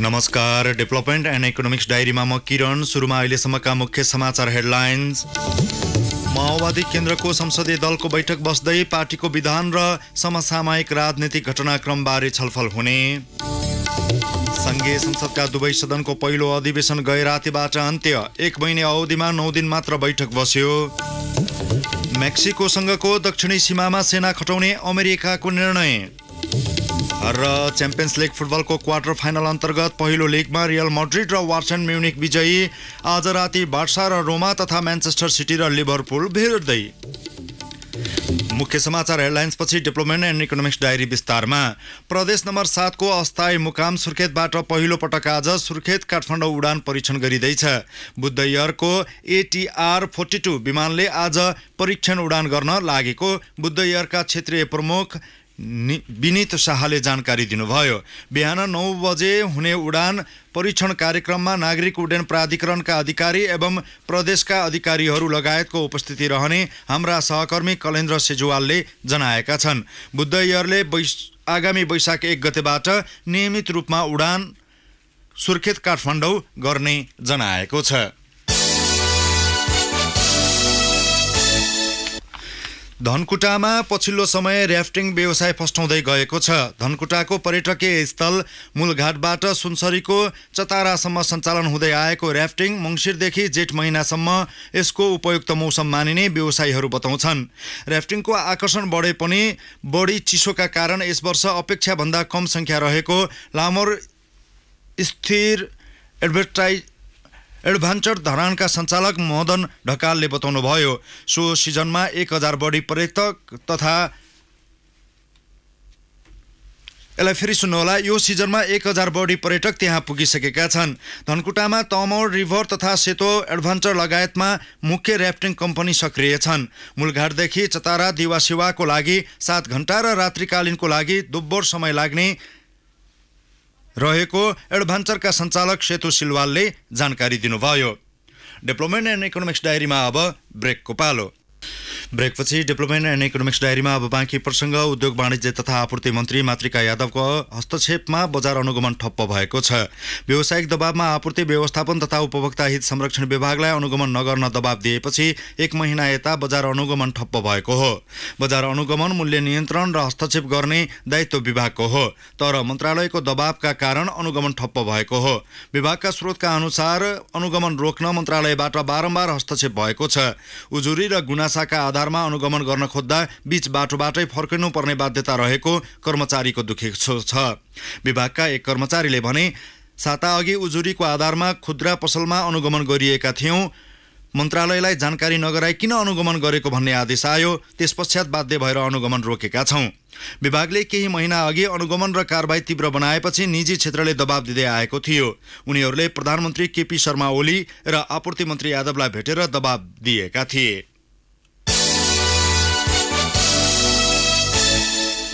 नमस्कार development and economics डायरीमा म किरण सुरुमा अहिलेसम्मका मुख्य समाचार हेडलाइन्स माओवादी केन्द्रको संसदीय दलको बैठक बस्दै पार्टीको विधान र समसामयिक राजनीतिक घटनाक्रमबारे छलफल हुने सङ्घीय संसदका दुवै सदनको पहिलो अधिवेशन गैरातीबाट अन्त्य एक महिने अवधिमा नौ दिन मात्र बैठक बस्यो मेक्सिकोसँगको दक्षिणी सीमामा सेना खटाउने अमेरिकाको निर्णय र च्याम्पियन्स लिग फुटबलको क्वार्टर फाइनल अन्तर्गत पहिलो लिगमा रियल मड्रिड र वार्सन म्युनिक विजयी आज राति बार्सा र रोमा तथा म्यान्चेस्टर सिटी र लिभरपुल भेट्दै मुख्य समाचार हेडलाइन्सपछि डेभलपमेन्ट एन्ड इकोनोमिक्स डायरी विस्तारमा प्रदेश नम्बर सातको अस्थायी मुकाम सुर्खेतबाट पहिलो पटक आज सुर्खेत काठमाडौँ उडान परीक्षण गरिँदैछ बुद्ध एयरको एटिआर फोर्टी टू विमानले आज परीक्षण उडान गर्न लागेको बुद्ध एयरका क्षेत्रीय प्रमुख विनित शाहले जानकारी दिनुभयो बिहान नौ बजे हुने उडान परीक्षण कार्यक्रममा नागरिक उड्डयन प्राधिकरणका अधिकारी एवं प्रदेशका अधिकारीहरू लगायतको उपस्थिति रहने हाम्रा सहकर्मी कलेन्द्र सेजुवालले जनाएका छन् बुद्ध एयरले बैस आगामी वैशाख एक गतेबाट नियमित रूपमा उडान सुर्खेत काठमाडौँ गर्ने जनाएको छ धनकुटामा पछिल्लो समय ऱ्याफ्टिङ व्यवसाय फस्टाउँदै गएको छ धनकुटाको पर्यटकीय स्थल मूलघाटबाट सुनसरीको चतारासम्म सञ्चालन हुँदै आएको ऱ्याफ्टिङ मङ्सिरदेखि जेठ महिनासम्म यसको उपयुक्त मौसम मानिने व्यवसायीहरू बताउँछन् ऱ्याफ्टिङको आकर्षण बढे पनि बढी चिसोका कारण यस वर्ष अपेक्षाभन्दा कम सङ्ख्या रहेको लामोर स्थिर एडभर्टाइज एडभेन्चर धरानका सञ्चालक मदन ढकालले बताउनुभयो सो सिजनमा एक हजार बढी पर्यटक तथा यसलाई फेरि सुन्नुहोला यो सिजनमा एक हजार बढी पर्यटक त्यहाँ पुगिसकेका छन् धनकुटामा तमौर रिभर तथा सेतो एडभेन्चर लगायतमा मुख्य ऱ्याफ्टिङ कम्पनी सक्रिय छन् मूलघाटदेखि चतारा दिवासेवाको लागि सात घन्टा र रात्रिकालीनको लागि दुब्बर समय लाग्ने रहेको एडभेन्चरका सञ्चालक सेतु सिलवालले जानकारी दिनुभयो डेभलपमेन्ट एन्ड इकोनोमिक्स डायरीमा अब ब्रेकको पालो ब्रेकपछि डेभलपमेन्ट एन्ड इकोनोमिक्स डायरीमा अब बाँकी प्रसङ्ग उद्योग वाणिज्य तथा आपूर्ति मन्त्री मातृका यादवको हस्तक्षेपमा बजार अनुगमन ठप्प भएको छ व्यावसायिक दबावमा आपूर्ति व्यवस्थापन तथा उपभोक्ता हित संरक्षण विभागलाई अनुगमन नगर्न दबाव दिएपछि एक महिना यता बजार अनुगमन ठप्प भएको हो बजार अनुगमन मूल्य नियन्त्रण र हस्तक्षेप गर्ने दायित्व विभागको हो तर मन्त्रालयको दबावका कारण अनुगमन ठप्प भएको हो विभागका स्रोतका अनुसार अनुगमन रोक्न मन्त्रालयबाट बारम्बार हस्तक्षेप भएको छ उजुरी र गुना गुनासाका आधारमा अनुगमन गर्न खोज्दा बीच बाटोबाटै फर्किनुपर्ने बाध्यता रहेको कर्मचारीको दुखेको छ विभागका एक कर्मचारीले भने साता अघि उजुरीको आधारमा खुद्रा पसलमा अनुगमन गरिएका थियौँ मन्त्रालयलाई जानकारी नगराई किन अनुगमन गरेको भन्ने आदेश आयो त्यसपश्चात बाध्य भएर अनुगमन रोकेका छौँ विभागले केही महिना अघि अनुगमन र कारवाही तीव्र बनाएपछि निजी क्षेत्रले दबाब दिँदै आएको थियो उनीहरूले प्रधानमन्त्री केपी शर्मा ओली र आपूर्ति मन्त्री यादवलाई भेटेर दबाब दिएका थिए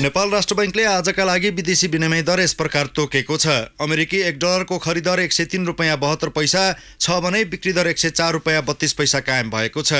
नेपाल राष्ट्र बैङ्कले आजका लागि विदेशी विनिमय दर यस प्रकार तोकेको छ अमेरिकी एक डलरको खरिदर एक सय तिन रुपियाँ बहत्तर पैसा छ भने बिक्री दर एक सय चार रुपियाँ बत्तिस पैसा कायम भएको छ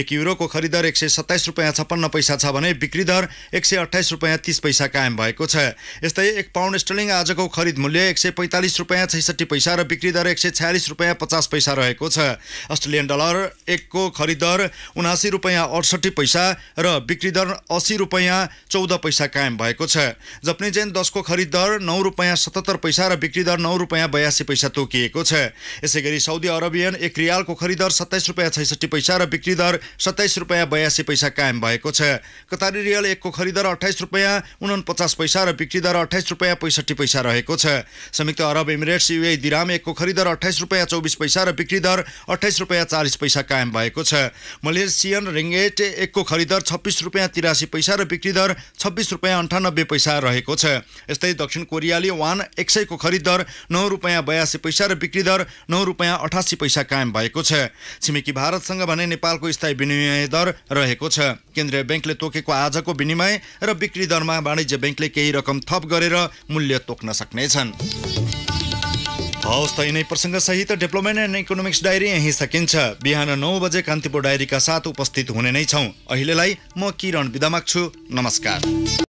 एक युरोको खरिदर एक सय सत्ताइस रुपियाँ छप्पन्न पैसा छ भने बिक्री दर एक सय अठाइस रुपियाँ तिस पैसा कायम भएको छ यस्तै एक पाउन्ड स्टर्लिङ आजको खरिद मूल्य एक सय पैँतालिस रुपियाँ छैसठी पैसा र बिक्री दर एक सय छ्यालिस रुपियाँ पचास पैसा रहेको छ अस्ट्रेलियन डलर एकको खरिदर उनासी रुपियाँ अडसट्ठी पैसा र बिक्री दर असी रुपियाँ चौध पैसा कायम भएको छ जपनिजेन दसको खरिद दर नौ रुपियाँ सतहत्तर पैसा र बिक्री दर नौ रुपियाँ बयासी पैसा तोकिएको छ यसै गरी साउदी अरबियन एक रियालको दर सत्ताइस रुपियाँ छैसठी पैसा र बिक्री दर सत्ताइस रुपियाँ बयासी पैसा कायम भएको छ कतारी रियल एकको दर अठाइस रुपियाँ उनपचास पैसा र बिक्री दर अठाइस रुपियाँ पैँसठी पैसा रहेको छ संयुक्त अरब इमिरेट्स युए दिराम एकको दर अठाइस रुपियाँ चौबिस पैसा र बिक्री दर अठाइस रुपियाँ चालिस पैसा कायम भएको छ मलेसियन रिङ्गेट एकको दर छब्बिस रुपियाँ तिरासी पैसा र बिक्री दर छब्बिस रुपियाँ रुपियाँ अन्ठानब्बे पैसा रहेको छ यस्तै दक्षिण कोरियाले वान एक सयको खरिद दर नौ रुपियाँ बयासी पैसा र बिक्री दर नौ रुपियाँ अठासी पैसा कायम भएको छ छिमेकी भारतसँग भने नेपालको स्थायी विनिमय दर रहेको छ केन्द्रीय ब्याङ्कले तोकेको आजको विनिमय र बिक्री दरमा वाणिज्य ब्याङ्कले केही रकम थप गरेर मूल्य तोक्न सक्नेछन् हवस् त यिनै प्रसङ्गसहित डेभलपमेन्ट एन्ड इकोनोमिक्स डायरी यहीँ सकिन्छ बिहान नौ बजे कान्तिपुर डायरीका साथ उपस्थित हुने नै छौँ अहिलेलाई म किरण बिदा माग्छु नमस्कार